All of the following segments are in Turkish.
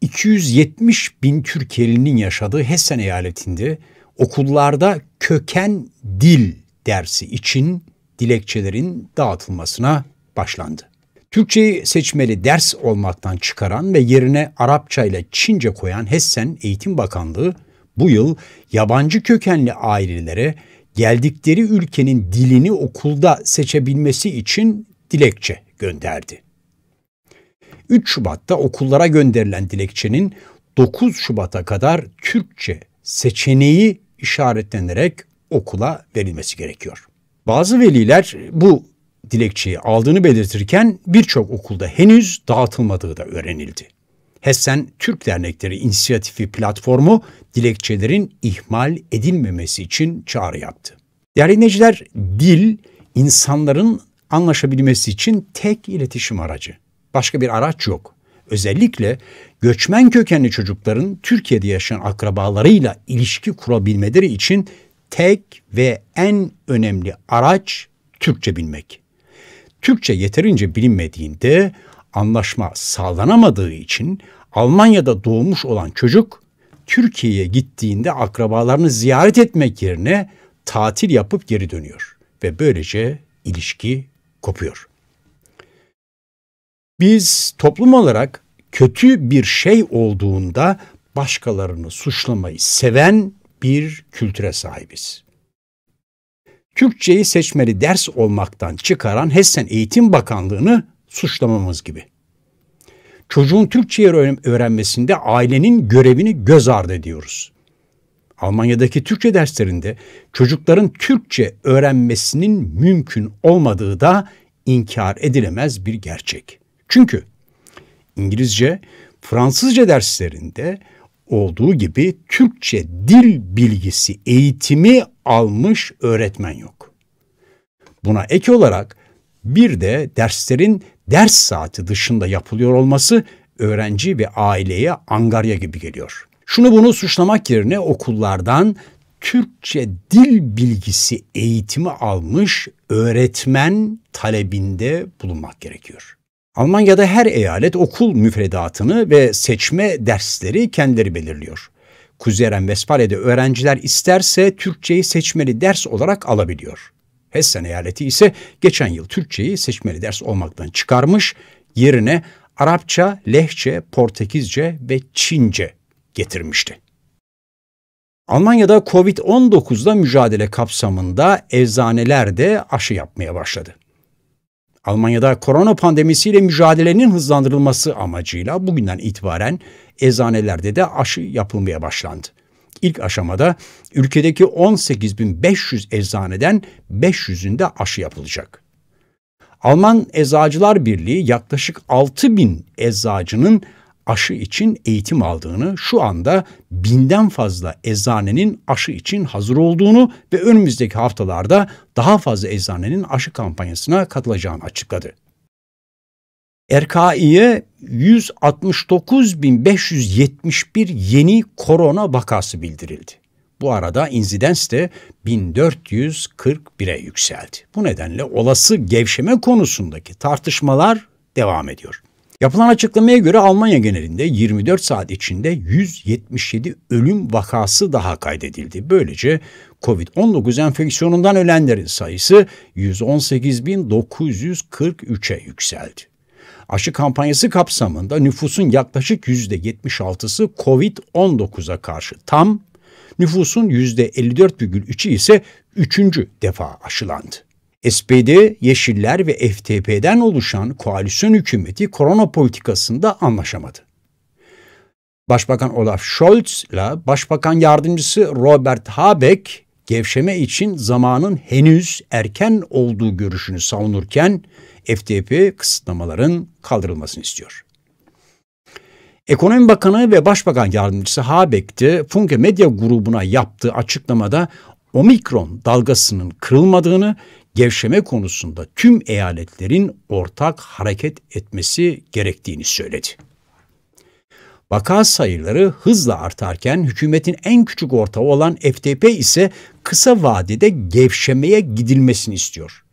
270 bin Türkiye'linin yaşadığı Hessen eyaletinde okullarda köken dil dersi için dilekçelerin dağıtılmasına başlandı. Türkçeyi seçmeli ders olmaktan çıkaran ve yerine Arapça ile Çince koyan Hessen Eğitim Bakanlığı bu yıl yabancı kökenli ailelere geldikleri ülkenin dilini okulda seçebilmesi için dilekçe gönderdi. 3 Şubat'ta okullara gönderilen dilekçenin 9 Şubat'a kadar Türkçe seçeneği işaretlenerek okula verilmesi gerekiyor. Bazı veliler bu dilekçeyi aldığını belirtirken birçok okulda henüz dağıtılmadığı da öğrenildi. Hessen Türk Dernekleri İnisiyatifi platformu dilekçelerin ihmal edilmemesi için çağrı yaptı. Değerli dinleyiciler, dil insanların anlaşabilmesi için tek iletişim aracı. Başka bir araç yok. Özellikle göçmen kökenli çocukların Türkiye'de yaşayan akrabalarıyla ilişki kurabilmeleri için tek ve en önemli araç Türkçe bilmek. Türkçe yeterince bilinmediğinde anlaşma sağlanamadığı için Almanya'da doğmuş olan çocuk Türkiye'ye gittiğinde akrabalarını ziyaret etmek yerine tatil yapıp geri dönüyor ve böylece ilişki kopuyor. Biz toplum olarak kötü bir şey olduğunda başkalarını suçlamayı seven bir kültüre sahibiz. Türkçeyi seçmeli ders olmaktan çıkaran Hessen Eğitim Bakanlığı'nı suçlamamız gibi. Çocuğun Türkçeyi öğrenmesinde ailenin görevini göz ardı ediyoruz. Almanya'daki Türkçe derslerinde çocukların Türkçe öğrenmesinin mümkün olmadığı da inkar edilemez bir gerçek. Çünkü İngilizce, Fransızca derslerinde olduğu gibi Türkçe dil bilgisi eğitimi almış öğretmen yok. Buna ek olarak bir de derslerin ders saati dışında yapılıyor olması öğrenci ve aileye angarya gibi geliyor. Şunu bunu suçlamak yerine okullardan Türkçe dil bilgisi eğitimi almış öğretmen talebinde bulunmak gerekiyor. Almanya'da her eyalet okul müfredatını ve seçme dersleri kendileri belirliyor. Kuzeyren Vespalya'da öğrenciler isterse Türkçeyi seçmeli ders olarak alabiliyor. Hessen eyaleti ise geçen yıl Türkçeyi seçmeli ders olmaktan çıkarmış, yerine Arapça, Lehçe, Portekizce ve Çince getirmişti. Almanya'da Covid-19'da mücadele kapsamında eczaneler de aşı yapmaya başladı. Almanya'da korona pandemisiyle mücadelenin hızlandırılması amacıyla bugünden itibaren eczanelerde de aşı yapılmaya başlandı. İlk aşamada ülkedeki 18.500 eczaneden 500'ünde aşı yapılacak. Alman Eczacılar Birliği yaklaşık 6.000 eczacının aşı için eğitim aldığını, şu anda binden fazla eczanenin aşı için hazır olduğunu ve önümüzdeki haftalarda daha fazla eczanenin aşı kampanyasına katılacağını açıkladı. RKI'ye 169.571 yeni korona vakası bildirildi. Bu arada insidans de 1441'e yükseldi. Bu nedenle olası gevşeme konusundaki tartışmalar devam ediyor. Yapılan açıklamaya göre Almanya genelinde 24 saat içinde 177 ölüm vakası daha kaydedildi. Böylece COVID-19 enfeksiyonundan ölenlerin sayısı 118.943'e yükseldi. Aşı kampanyası kapsamında nüfusun yaklaşık %76'sı COVID-19'a karşı tam, nüfusun %54,3'ü ise 3. defa aşılandı. SPD, Yeşiller ve FTP'den oluşan koalisyon hükümeti korona politikasında anlaşamadı. Başbakan Olaf Scholz ile Başbakan Yardımcısı Robert Habeck gevşeme için zamanın henüz erken olduğu görüşünü savunurken FTP kısıtlamaların kaldırılmasını istiyor. Ekonomi Bakanı ve Başbakan Yardımcısı Habeck de Funke Medya grubuna yaptığı açıklamada omikron dalgasının kırılmadığını gevşeme konusunda tüm eyaletlerin ortak hareket etmesi gerektiğini söyledi. Vaka sayıları hızla artarken hükümetin en küçük ortağı olan FTP ise kısa vadede gevşemeye gidilmesini istiyor.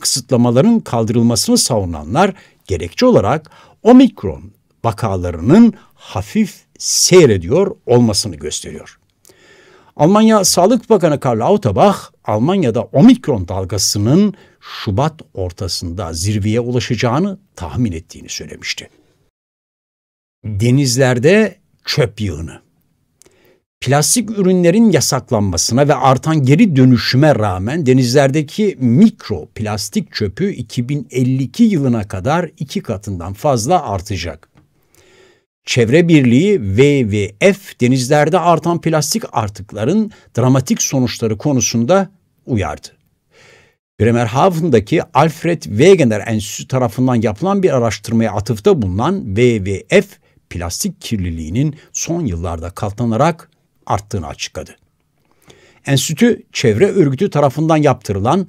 Kısıtlamaların kaldırılmasını savunanlar gerekçe olarak omikron vakalarının hafif seyrediyor olmasını gösteriyor. Almanya Sağlık Bakanı Karl Lauterbach, Almanya'da omikron dalgasının Şubat ortasında zirveye ulaşacağını tahmin ettiğini söylemişti. Denizlerde çöp yığını. Plastik ürünlerin yasaklanmasına ve artan geri dönüşüme rağmen denizlerdeki mikro plastik çöpü 2052 yılına kadar iki katından fazla artacak. Çevre Birliği WWF denizlerde artan plastik artıkların dramatik sonuçları konusunda uyardı. Bremerhaven'daki Alfred Wegener Enstitüsü tarafından yapılan bir araştırmaya atıfta bulunan WWF plastik kirliliğinin son yıllarda katlanarak arttığını açıkladı. Enstitü, çevre örgütü tarafından yaptırılan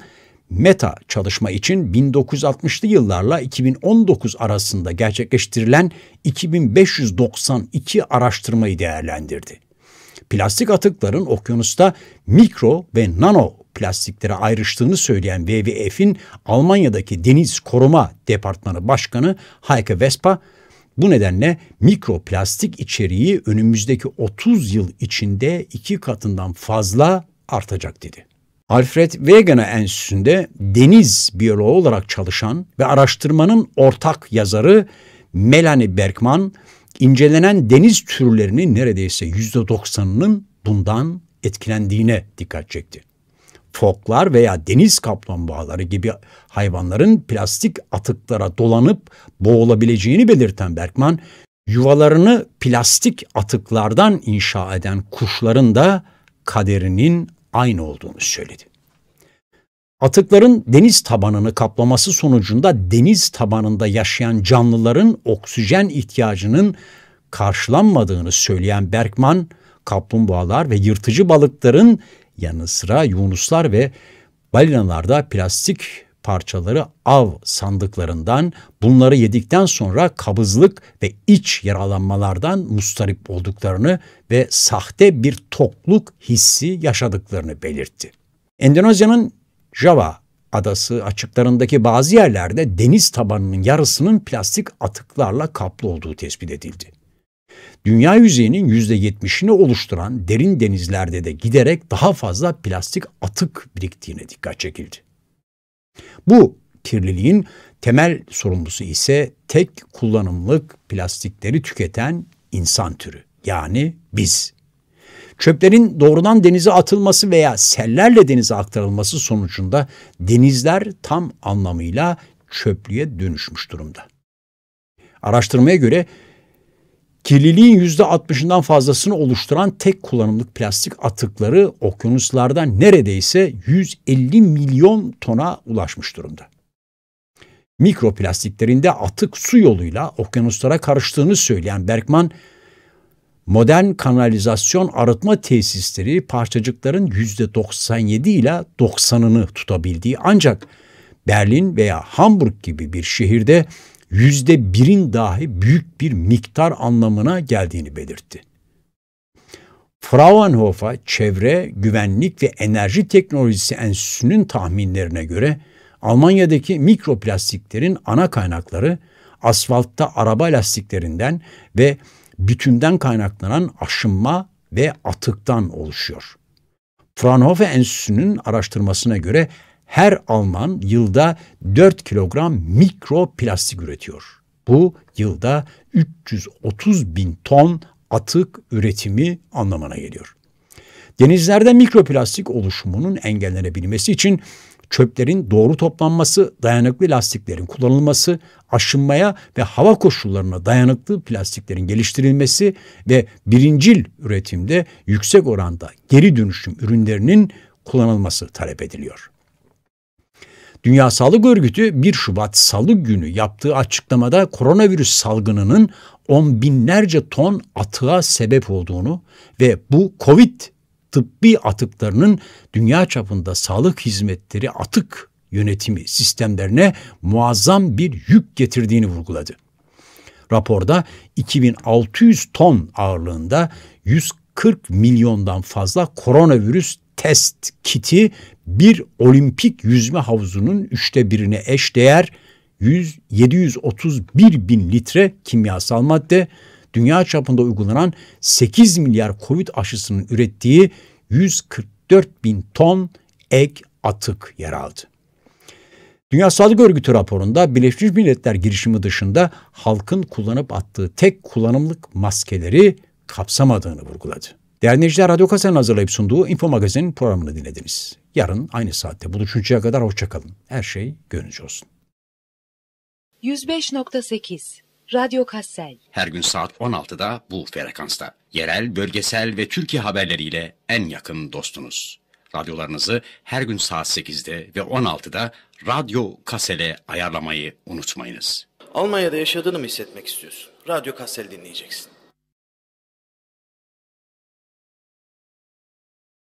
Meta çalışma için 1960'lı yıllarla 2019 arasında gerçekleştirilen 2592 araştırmayı değerlendirdi. Plastik atıkların okyanusta mikro ve nano plastiklere ayrıştığını söyleyen WWF'in Almanya'daki Deniz Koruma Departmanı Başkanı Heike Vespa, bu nedenle mikroplastik içeriği önümüzdeki 30 yıl içinde iki katından fazla artacak dedi. Alfred Wegener Enstitüsü'nde deniz biyoloğu olarak çalışan ve araştırmanın ortak yazarı Melanie Bergman incelenen deniz türlerinin neredeyse yüzde doksanının bundan etkilendiğine dikkat çekti. Foklar veya deniz kaplumbağaları gibi hayvanların plastik atıklara dolanıp boğulabileceğini belirten Bergman, yuvalarını plastik atıklardan inşa eden kuşların da kaderinin aynı olduğunu söyledi. Atıkların deniz tabanını kaplaması sonucunda deniz tabanında yaşayan canlıların oksijen ihtiyacının karşılanmadığını söyleyen Berkman, kaplumbağalar ve yırtıcı balıkların yanı sıra yunuslar ve balinalarda plastik parçaları av sandıklarından bunları yedikten sonra kabızlık ve iç yaralanmalardan mustarip olduklarını ve sahte bir tokluk hissi yaşadıklarını belirtti. Endonezya'nın Java adası açıklarındaki bazı yerlerde deniz tabanının yarısının plastik atıklarla kaplı olduğu tespit edildi. Dünya yüzeyinin %70'ini oluşturan derin denizlerde de giderek daha fazla plastik atık biriktiğine dikkat çekildi. Bu kirliliğin temel sorumlusu ise tek kullanımlık plastikleri tüketen insan türü yani biz. Çöplerin doğrudan denize atılması veya sellerle denize aktarılması sonucunda denizler tam anlamıyla çöplüğe dönüşmüş durumda. Araştırmaya göre kirliliğin yüzde %60'ından fazlasını oluşturan tek kullanımlık plastik atıkları okyanuslardan neredeyse 150 milyon tona ulaşmış durumda. Mikroplastiklerin de atık su yoluyla okyanuslara karıştığını söyleyen Berkman, modern kanalizasyon arıtma tesisleri parçacıkların %97 ile 90'ını tutabildiği ancak Berlin veya Hamburg gibi bir şehirde yüzde birin dahi büyük bir miktar anlamına geldiğini belirtti. Fraunhofer çevre, güvenlik ve enerji teknolojisi enstitüsünün tahminlerine göre Almanya'daki mikroplastiklerin ana kaynakları asfaltta araba lastiklerinden ve bütünden kaynaklanan aşınma ve atıktan oluşuyor. Fraunhofer Enstitüsü'nün araştırmasına göre her Alman yılda 4 kilogram mikroplastik üretiyor. Bu yılda 330 bin ton atık üretimi anlamına geliyor. Denizlerde mikroplastik oluşumunun engellenebilmesi için çöplerin doğru toplanması, dayanıklı lastiklerin kullanılması, aşınmaya ve hava koşullarına dayanıklı plastiklerin geliştirilmesi ve birincil üretimde yüksek oranda geri dönüşüm ürünlerinin kullanılması talep ediliyor. Dünya Sağlık Örgütü 1 Şubat Salı günü yaptığı açıklamada koronavirüs salgınının on binlerce ton atığa sebep olduğunu ve bu Covid tıbbi atıklarının dünya çapında sağlık hizmetleri atık yönetimi sistemlerine muazzam bir yük getirdiğini vurguladı. Raporda 2600 ton ağırlığında 140 milyondan fazla koronavirüs test kiti bir olimpik yüzme havuzunun üçte birine eş değer 100, 731 bin litre kimyasal madde, dünya çapında uygulanan 8 milyar Covid aşısının ürettiği 144 bin ton ek atık yer aldı. Dünya Sağlık Örgütü raporunda Birleşmiş Milletler girişimi dışında halkın kullanıp attığı tek kullanımlık maskeleri kapsamadığını vurguladı. Değerli dinleyiciler, Radyo Kazan'ın hazırlayıp sunduğu Info Magazin programını dinlediniz. Yarın aynı saatte buluşuncaya kadar hoşçakalın. Her şey gönlünüzce olsun. 105.8 Radyo Kassel. Her gün saat 16'da bu frekansta. Yerel, bölgesel ve Türkiye haberleriyle en yakın dostunuz. Radyolarınızı her gün saat 8'de ve 16'da Radyo Kassel'e ayarlamayı unutmayınız. Almanya'da yaşadığını mı hissetmek istiyorsun? Radyo Kassel dinleyeceksin.